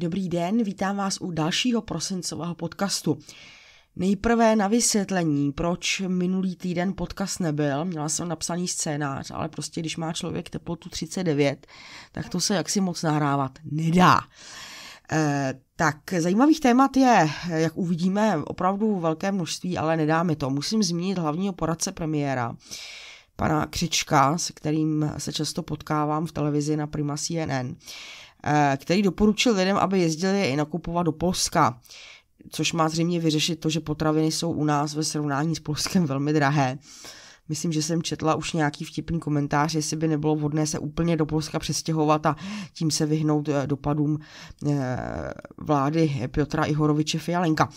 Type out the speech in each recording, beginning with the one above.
Dobrý den, vítám vás u dalšího prosincového podcastu. Nejprve na vysvětlení, proč minulý týden podcast nebyl. Měla jsem napsaný scénář, ale prostě když má člověk teplotu 39, tak to se jaksi moc nahrávat nedá. E, tak zajímavých témat je, jak uvidíme, opravdu velké množství, ale nedá mi to. Musím zmínit hlavního poradce premiéra, pana Křička, s kterým se často potkávám v televizi na Prima CNN. Eh, který doporučil lidem, aby jezdili i nakupovat do Polska, což má zřejmě vyřešit to, že potraviny jsou u nás ve srovnání s Polskem velmi drahé. Myslím, že jsem četla už nějaký vtipný komentář, jestli by nebylo vhodné se úplně do Polska přestěhovat a tím se vyhnout eh, dopadům eh, vlády Piotra Ihoroviče Fialenka.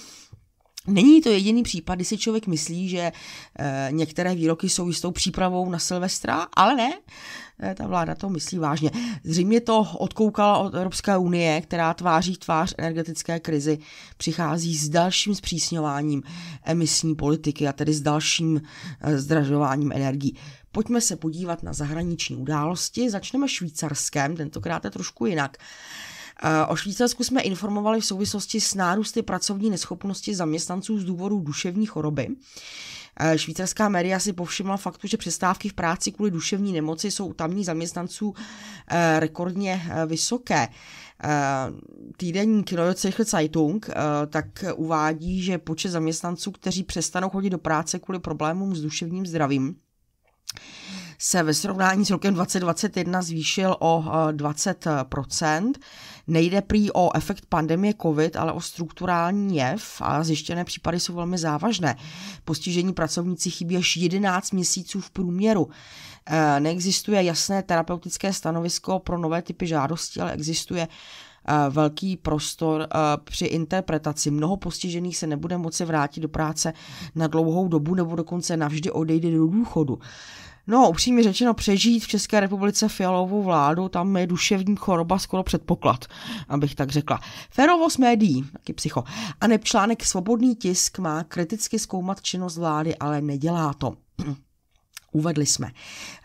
Není to jediný případ, kdy si člověk myslí, že e, některé výroky jsou jistou přípravou na Silvestra, ale ne, e, ta vláda to myslí vážně. Zřejmě to odkoukala od Evropské unie, která tváří tvář energetické krizi, přichází s dalším zpřísňováním emisní politiky a tedy s dalším e, zdražováním energií. Pojďme se podívat na zahraniční události, začneme švýcarském, tentokrát je trošku jinak. E, Eh, o Švýcarsku jsme informovali v souvislosti s nárůsty pracovní neschopnosti zaměstnanců z důvodu duševní choroby. Eh, švýcarská média si povšimla faktu, že přestávky v práci kvůli duševní nemoci jsou u tamních zaměstnanců eh, rekordně vysoké. Týdenník Neue Zürcher Zeitung tak uvádí, že počet zaměstnanců, kteří přestanou chodit do práce kvůli problémům s duševním zdravím, se ve srovnání s rokem 2021 zvýšil o 20 Nejde prý o efekt pandemie COVID, ale o strukturální jev a zjištěné případy jsou velmi závažné. Postižení pracovníci chybí až 11 měsíců v průměru. Eh, neexistuje jasné terapeutické stanovisko pro nové typy žádostí, ale existuje eh, velký prostor eh, při interpretaci. Mnoho postižených se nebude moci vrátit do práce na dlouhou dobu nebo dokonce navždy odejde do důchodu. No, upřímně řečeno, přežít v České republice fialovou vládu, tam je duševní choroba skoro předpoklad, abych tak řekla. Ferovost médií, taky psycho. A neb článek Svobodný tisk má kriticky zkoumat činnost vlády, ale nedělá to uvedli jsme.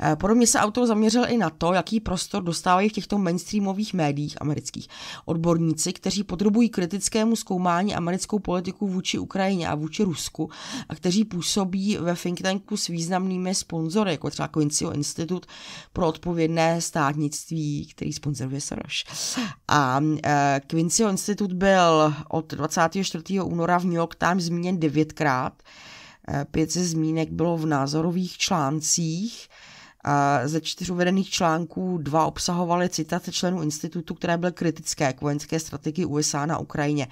Eh, podobně se autor zaměřil i na to, jaký prostor dostávají v těchto mainstreamových médiích amerických odborníci, kteří podrobují kritickému zkoumání americkou politiku vůči Ukrajině a vůči Rusku a kteří působí ve think tanku s významnými sponzory, jako třeba Quincyho Institut pro odpovědné státnictví, který sponzoruje Soros. A eh, Quincyho Institut byl od 24. února v New York Times zmíněn devětkrát. Pět ze zmínek bylo v názorových článcích. Ze čtyř uvedených článků dva obsahovaly citace členů institutu, které byly kritické k vojenské strategii USA na Ukrajině.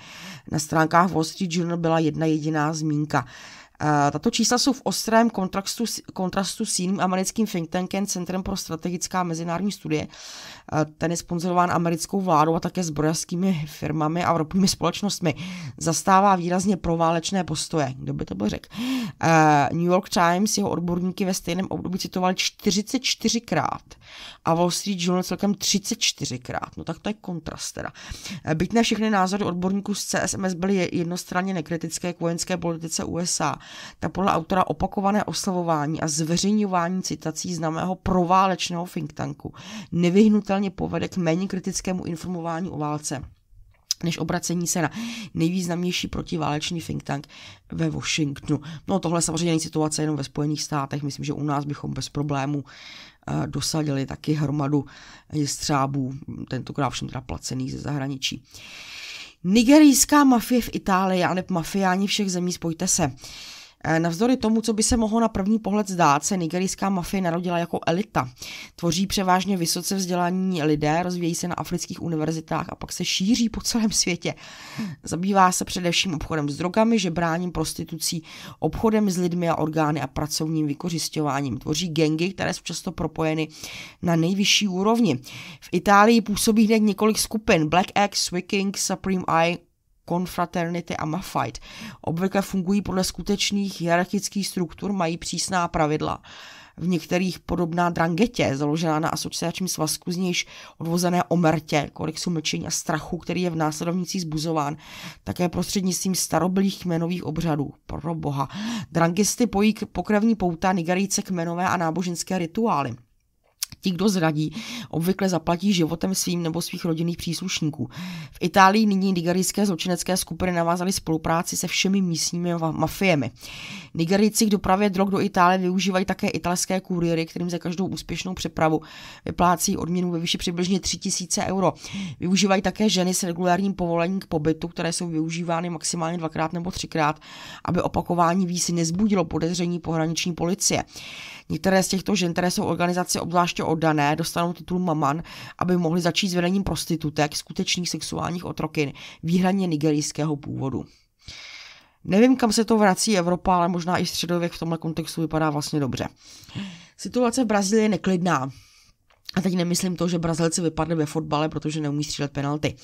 Na stránkách Wall Street Journal byla jedna jediná zmínka. Eh, tato čísla jsou v ostrém kontrastu, kontrastu s jiným americkým think tankem Centrem pro strategická mezinárodní studie. Eh, ten je sponzorován americkou vládou a také zbrojařskými firmami a evropskými společnostmi. Zastává výrazně proválečné postoje. Kdo by to byl řekl? Eh, New York Times jeho odborníky ve stejném období citovali 44krát a Wall Street Journal celkem 34krát. No tak to je kontrast teda. Byť ne všechny názory odborníků z CSMS byly jednostranně nekritické k vojenské politice USA, tak podle autora opakované oslavování a zveřejňování citací známého proválečného think tanku nevyhnutelně povede k méně kritickému informování o válce než obracení se na nejvýznamnější protiválečný think tank ve Washingtonu. No tohle samozřejmě není situace jenom ve Spojených státech, myslím, že u nás bychom bez problémů eh, dosadili taky hromadu střábů, tentokrát všem teda placených ze zahraničí. Nigerijská mafie v Itálii a mafiáni všech zemí, spojte se. Eh, navzdory tomu, co by se mohlo na první pohled zdát, se nigerijská mafie narodila jako elita. Tvoří převážně vysoce vzdělaní lidé, rozvíjí se na afrických univerzitách a pak se šíří po celém světě. Zabývá se především obchodem s drogami, žebráním, prostitucí, obchodem s lidmi a orgány a pracovním vykořišťováním. Tvoří gengy, které jsou často propojeny na nejvyšší úrovni. V Itálii působí hned několik skupin Black X, Swicking, Supreme Eye, Confraternity a Mafite. Obvykle fungují podle skutečných hierarchických struktur, mají přísná pravidla. V některých podobná drangetě, založená na asociačním svazku, z nějž odvozené omertě, jsou mlčení a strachu, který je v následovnicí zbuzován, také prostřednictvím starobylých kmenových obřadů. Pro boha. Drangisty pojí pokrevní pouta, nigarijce kmenové a náboženské rituály. Ti, kdo zradí, obvykle zaplatí životem svým nebo svých rodinných příslušníků. V Itálii nyní nigerijské zločinecké skupiny navázaly spolupráci se všemi místními mafiemi. Nigerijci k dopravě drog do Itálie využívají také italské kuriéry, kterým za každou úspěšnou přepravu vyplácí odměnu ve výši přibližně 3000 euro. Využívají také ženy s regulárním povolením k pobytu, které jsou využívány maximálně dvakrát nebo třikrát, aby opakování výsi nezbudilo podezření pohraniční policie. Některé z těchto žen, které jsou organizace obzvláště oddané dostanou titul maman, aby mohli začít s vedením prostitutek, skutečných sexuálních otrokin, výhradně nigerijského původu. Nevím, kam se to vrací Evropa, ale možná i středověk v tomhle kontextu vypadá vlastně dobře. Situace v Brazílii je neklidná. A teď nemyslím to, že Brazilci vypadli ve fotbale, protože neumí střílet penalty. Uh,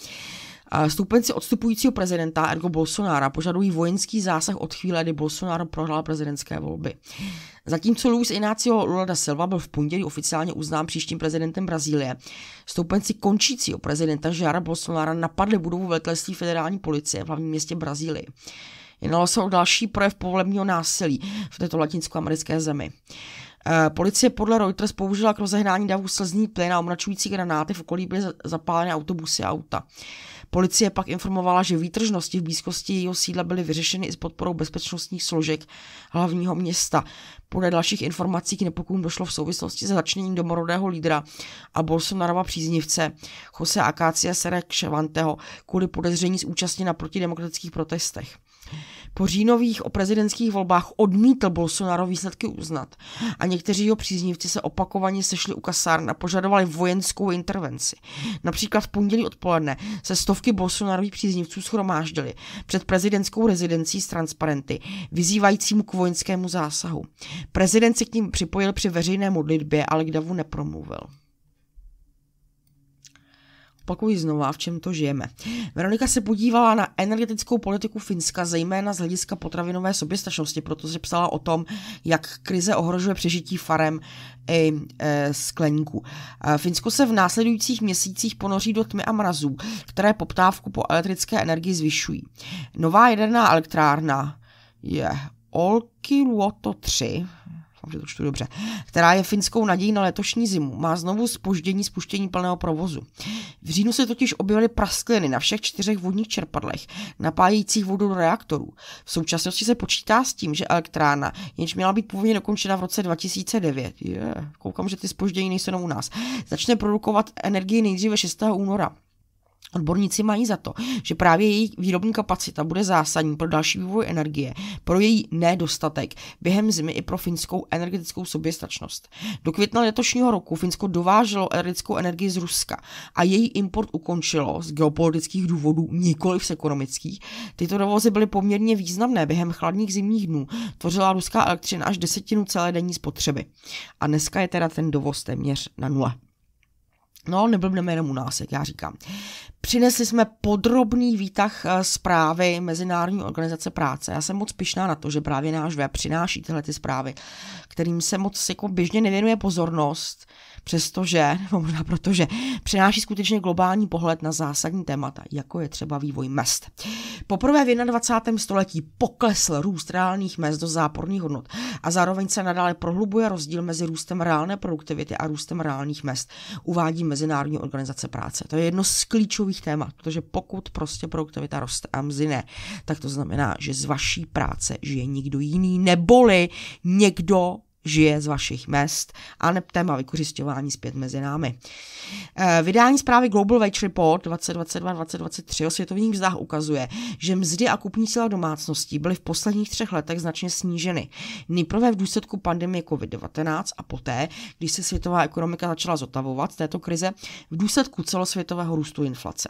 Stupenci odstupujícího prezidenta Ergo Bolsonára požadují vojenský zásah od chvíle, kdy Bolsonaro prohrál prezidentské volby. Zatímco Luis Ignacio Lula da Silva byl v pondělí oficiálně uznán příštím prezidentem Brazílie, stoupenci končícího prezidenta Jaira Bolsonara napadli budovu velitelství federální policie v hlavním městě Brazílii. Jednalo se o další projev povolebního násilí v této latinskoamerické zemi. Eh, policie podle Reuters použila k rozehnání davu slzní plyn a omračující granáty v okolí byly zapálené autobusy a auta. Policie pak informovala, že výtržnosti v blízkosti jejího sídla byly vyřešeny i s podporou bezpečnostních složek hlavního města. Podle dalších informací k nepokům došlo v souvislosti se začněním domorodého lídra a Bolsonarova příznivce Jose Akácia Serek Ševanteho kvůli podezření z účasti na protidemokratických protestech. Po říjnových o prezidentských volbách odmítl Bolsonaro výsledky uznat a někteří jeho příznivci se opakovaně sešli u kasárn a požadovali vojenskou intervenci. Například v pondělí odpoledne se stovky Bolsonarových příznivců schromáždili před prezidentskou rezidencí s transparenty, vyzývajícímu k vojenskému zásahu. Prezident se k ním připojil při veřejné modlitbě, ale k davu nepromluvil zopakuji znova, v čem to žijeme. Veronika se podívala na energetickou politiku Finska, zejména z hlediska potravinové soběstačnosti, protože psala o tom, jak krize ohrožuje přežití farem i e, skleníků. E, Finsko se v následujících měsících ponoří do tmy a mrazů, které poptávku po elektrické energii zvyšují. Nová jaderná elektrárna je Olkiluoto 3, doufám, že to čtu dobře, která je finskou nadějí na letošní zimu, má znovu spoždění spuštění plného provozu. V říjnu se totiž objevily praskliny na všech čtyřech vodních čerpadlech, napájejících vodu do reaktorů. V současnosti se počítá s tím, že elektrárna, jenž měla být původně dokončena v roce 2009, je, koukám, že ty spoždění nejsou u nás, začne produkovat energii nejdříve 6. února. Odborníci mají za to, že právě její výrobní kapacita bude zásadní pro další vývoj energie, pro její nedostatek během zimy i pro finskou energetickou soběstačnost. Do května letošního roku Finsko dováželo elektrickou energii z Ruska a její import ukončilo z geopolitických důvodů, nikoli z ekonomických. Tyto dovozy byly poměrně významné během chladných zimních dnů, tvořila ruská elektřina až desetinu celé denní spotřeby. A dneska je teda ten dovoz téměř na nule. No, neblbneme jenom u nás, jak já říkám. Přinesli jsme podrobný výtah eh, zprávy Mezinárodní organizace práce. Já jsem moc pišná na to, že právě náš web přináší tyhle ty zprávy, kterým se moc jako běžně nevěnuje pozornost, přestože, nebo možná protože, přináší skutečně globální pohled na zásadní témata, jako je třeba vývoj mest. Poprvé v 21. století poklesl růst reálných mest do záporných hodnot a zároveň se nadále prohlubuje rozdíl mezi růstem reálné produktivity a růstem reálných mest, uvádí Mezinárodní organizace práce. To je jedno z klíčových klíčových témat, protože pokud prostě produktivita roste a mzdy ne, tak to znamená, že z vaší práce žije nikdo jiný, neboli někdo žije z vašich mest a neb téma vykořišťování zpět mezi námi. Eh, vydání zprávy Global Wage Report 2022-2023 o světových mzdách ukazuje, že mzdy a kupní síla domácností byly v posledních třech letech značně sníženy. Nejprve v důsledku pandemie COVID-19 a poté, když se světová ekonomika začala zotavovat z této krize v důsledku celosvětového růstu inflace.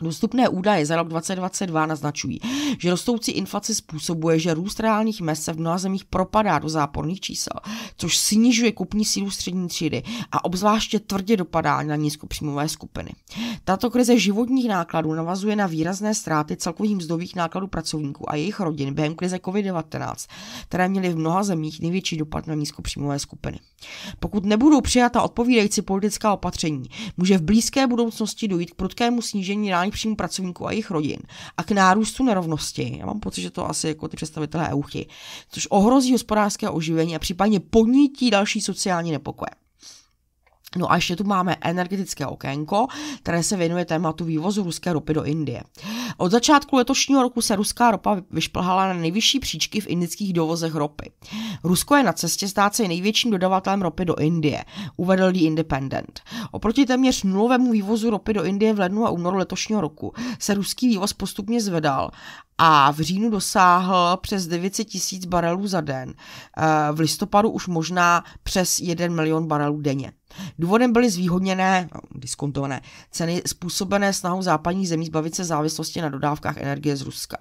Dostupné údaje za rok 2022 naznačují, že rostoucí inflace způsobuje, že růst reálných mest se v mnoha zemích propadá do záporných čísel, což snižuje kupní sílu střední třídy a obzvláště tvrdě dopadá na nízkopříjmové skupiny. Tato krize životních nákladů navazuje na výrazné ztráty celkových mzdových nákladů pracovníků a jejich rodin během krize COVID-19, které měly v mnoha zemích největší dopad na nízkopříjmové skupiny. Pokud nebudou přijata odpovídající politická opatření, může v blízké budoucnosti dojít k prudkému snížení sociální příjmu pracovníků a jejich rodin a k nárůstu nerovnosti. Já mám pocit, že to asi jako ty představitelé EUchy, což ohrozí hospodářské oživení a případně podnítí další sociální nepokoje. No a ještě tu máme energetické okénko, které se věnuje tématu vývozu ruské ropy do Indie. Od začátku letošního roku se ruská ropa vyšplhala na nejvyšší příčky v indických dovozech ropy. Rusko je na cestě stát se největším dodavatelem ropy do Indie, uvedl The Independent. Oproti téměř nulovému vývozu ropy do Indie v lednu a únoru letošního roku se ruský vývoz postupně zvedal a v říjnu dosáhl přes 900 tisíc barelů za den. Eh, v listopadu už možná přes 1 milion barelů denně. Důvodem byly zvýhodněné, no, diskontované ceny způsobené snahou západních zemí zbavit se závislosti na dodávkách energie z Ruska.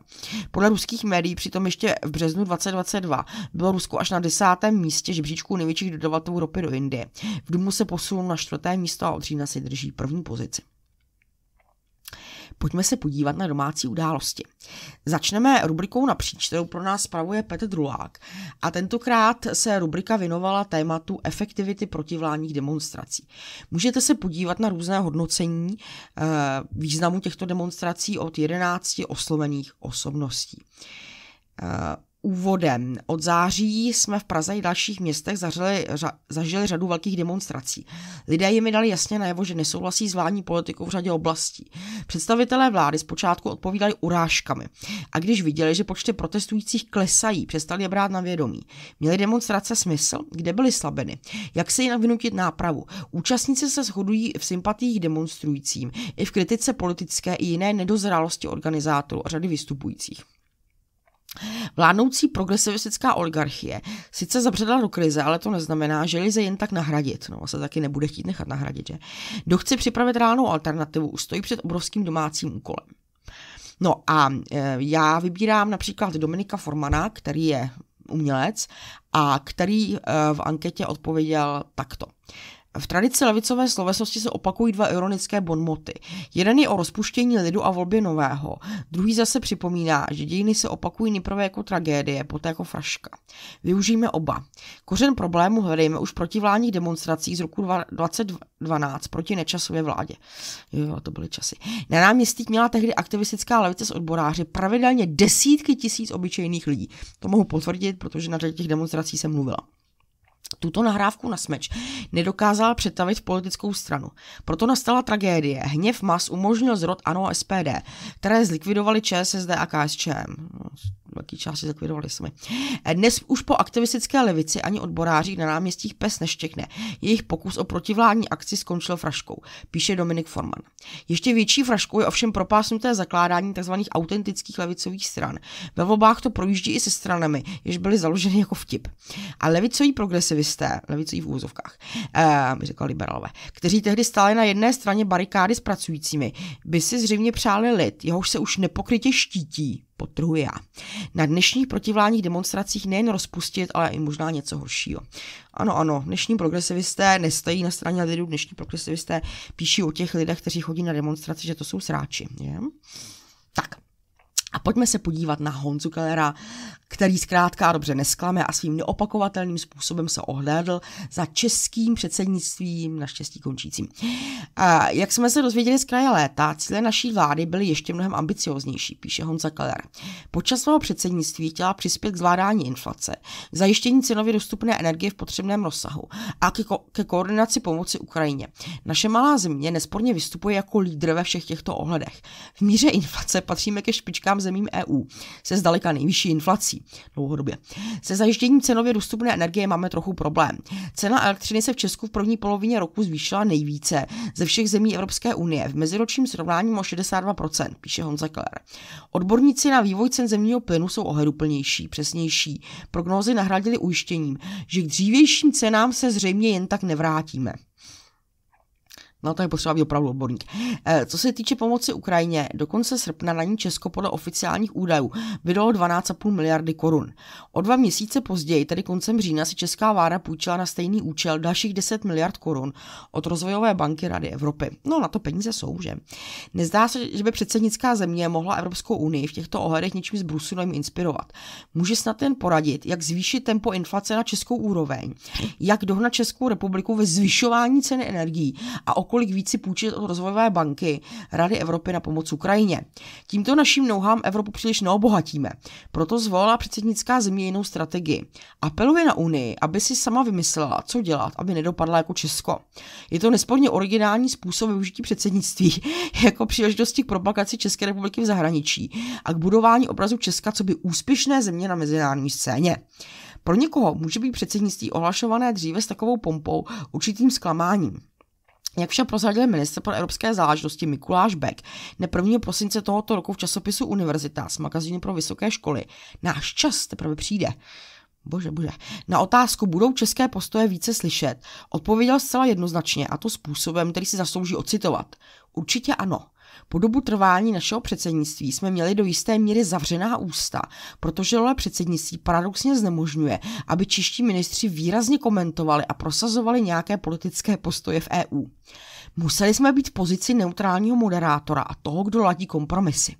Podle ruských médií přitom ještě v březnu 2022 bylo Rusko až na desátém místě žebříčku největších dodavatelů ropy do Indie. V Dumu se posunul na čtvrté místo a od října si drží první pozici pojďme se podívat na domácí události. Začneme rubrikou napříč, kterou pro nás spravuje Petr Drulák. A tentokrát se rubrika věnovala tématu efektivity protivládních demonstrací. Můžete se podívat na různé hodnocení e, významu těchto demonstrací od 11 oslovených osobností. E, úvodem. Od září jsme v Praze i dalších městech zažili, zažili řadu velkých demonstrací. Lidé jim dali jasně najevo, že nesouhlasí s vládní politikou v řadě oblastí. Představitelé vlády zpočátku odpovídali urážkami. A když viděli, že počty protestujících klesají, přestali je brát na vědomí. Měly demonstrace smysl? Kde byly slabeny? Jak se jinak vynutit nápravu? Účastníci se shodují v sympatích demonstrujícím, i v kritice politické i jiné nedozrálosti organizátorů a řady vystupujících. Vládnoucí progresivistická oligarchie sice zabředla do krize, ale to neznamená, že lze jen tak nahradit. No, se taky nebude chtít nechat nahradit, že? Kdo chce připravit reálnou alternativu, stojí před obrovským domácím úkolem. No a e, já vybírám například Dominika Formana, který je umělec a který e, v anketě odpověděl takto. V tradici levicové slovesnosti se opakují dva ironické bonmoty. Jeden je o rozpuštění lidu a volbě nového. Druhý zase připomíná, že dějiny se opakují nejprve jako tragédie, poté jako fraška. Využijeme oba. Kořen problému hledejme už proti vládních demonstracích z roku 2012 proti nečasové vládě. Jo, to byly časy. Na náměstí měla tehdy aktivistická levice s odboráři pravidelně desítky tisíc obyčejných lidí. To mohu potvrdit, protože na těch demonstrací jsem mluvila. Tuto nahrávku na smeč nedokázala přetavit v politickou stranu. Proto nastala tragédie. Hněv mas umožnil zrod ANO a SPD, které zlikvidovali ČSSD a KSČM. No, velký části zlikvidovali sami. Dnes už po aktivistické levici ani odborářích na náměstích pes neštěkne. Jejich pokus o protivládní akci skončil fraškou, píše Dominik Forman. Ještě větší fraškou je ovšem propásnuté zakládání tzv. autentických levicových stran. Ve volbách to projíždí i se stranami, jež byly založeny jako vtip. A levicový progresiv aktivisté, levicí v úzovkách, eh, by řekla liberalové, kteří tehdy stáli na jedné straně barikády s pracujícími, by si zřejmě přáli lid, jehož se už nepokrytě štítí, potrhuji já. Na dnešních protivládních demonstracích nejen rozpustit, ale i možná něco horšího. Ano, ano, dnešní progresivisté nestojí na straně lidů, dnešní progresivisté píší o těch lidech, kteří chodí na demonstraci, že to jsou sráči. Je? Tak, a pojďme se podívat na Honzu Kellera, který zkrátka dobře nesklame a svým neopakovatelným způsobem se ohlédl za českým předsednictvím, naštěstí končícím. A jak jsme se dozvěděli z kraje léta, cíle naší vlády byly ještě mnohem ambicioznější, píše Honza Keller. Počas svého předsednictví chtěla přispět k zvládání inflace, k zajištění cenově dostupné energie v potřebném rozsahu a ke, ko- ke koordinaci pomoci Ukrajině. Naše malá země nesporně vystupuje jako lídr ve všech těchto ohledech. V míře inflace patříme ke špičkám zemím EU se zdaleka nejvyšší inflací dlouhodobě. Se zajištěním cenově dostupné energie máme trochu problém. Cena elektřiny se v Česku v první polovině roku zvýšila nejvíce ze všech zemí Evropské unie v meziročním srovnání o 62%, píše Honza Keller. Odborníci na vývoj cen zemního plynu jsou ohleduplnější, přesnější. Prognózy nahradili ujištěním, že k dřívějším cenám se zřejmě jen tak nevrátíme. No to je potřeba být opravdu odborník. Eh, co se týče pomoci Ukrajině, do konce srpna na ní Česko podle oficiálních údajů vydalo 12,5 miliardy korun. O dva měsíce později, tedy koncem října, si česká vláda půjčila na stejný účel dalších 10 miliard korun od rozvojové banky Rady Evropy. No na to peníze jsou, že? Nezdá se, že by předsednická země mohla Evropskou unii v těchto ohledech něčím z Bruselem inspirovat. Může snad jen poradit, jak zvýšit tempo inflace na českou úroveň, jak dohnat Českou republiku ve zvyšování ceny energií a o kolik víc si půjčit od rozvojové banky Rady Evropy na pomoc Ukrajině. Tímto naším nouhám Evropu příliš neobohatíme. Proto zvolila předsednická země jinou strategii. Apeluje na Unii, aby si sama vymyslela, co dělat, aby nedopadla jako Česko. Je to nesporně originální způsob využití předsednictví jako příležitosti k propagaci České republiky v zahraničí a k budování obrazu Česka co by úspěšné země na mezinárodní scéně. Pro někoho může být předsednictví ohlašované dříve s takovou pompou určitým zklamáním. Jak však prozradil minister pro evropské záležitosti Mikuláš Beck, ne 1. prosince tohoto roku v časopisu Univerzita s magazínu pro vysoké školy, náš čas teprve přijde. Bože, bože. Na otázku, budou české postoje více slyšet, odpověděl zcela jednoznačně a to způsobem, který si zaslouží ocitovat. Určitě ano. Po dobu trvání našeho předsednictví jsme měli do jisté míry zavřená ústa, protože role předsednictví paradoxně znemožňuje, aby čeští ministři výrazně komentovali a prosazovali nějaké politické postoje v EU. Museli jsme být v pozici neutrálního moderátora a toho, kdo ladí kompromisy.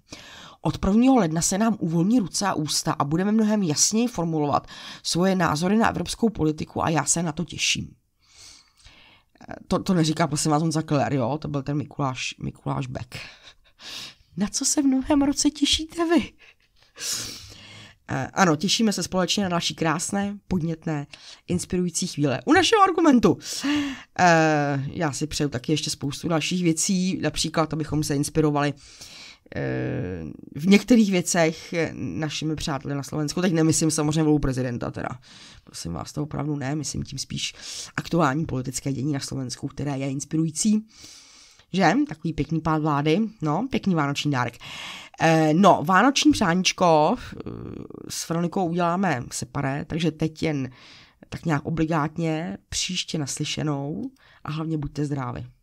Od 1. ledna se nám uvolní ruce a ústa a budeme mnohem jasněji formulovat svoje názory na evropskou politiku a já se na to těším. To, to neříká prosím vás on zakler, jo, to byl ten Mikuláš, Mikuláš Beck. Na co se v novém roce těšíte vy? Eh, ano, těšíme se společně na další krásné, podnětné, inspirující chvíle. U našeho argumentu. Eh, já si přeju taky ještě spoustu dalších věcí, například, abychom se inspirovali Eh, v některých věcech našimi přáteli na Slovensku, teď nemyslím samozřejmě volbu prezidenta teda, prosím vás, to opravdu ne, myslím tím spíš aktuální politické dění na Slovensku, které je inspirující, že? Takový pěkný pád vlády, no, pěkný vánoční dárek. Eh, no, vánoční přáníčko eh, s Veronikou uděláme separé, takže teď jen tak nějak obligátně příště naslyšenou a hlavně buďte zdraví.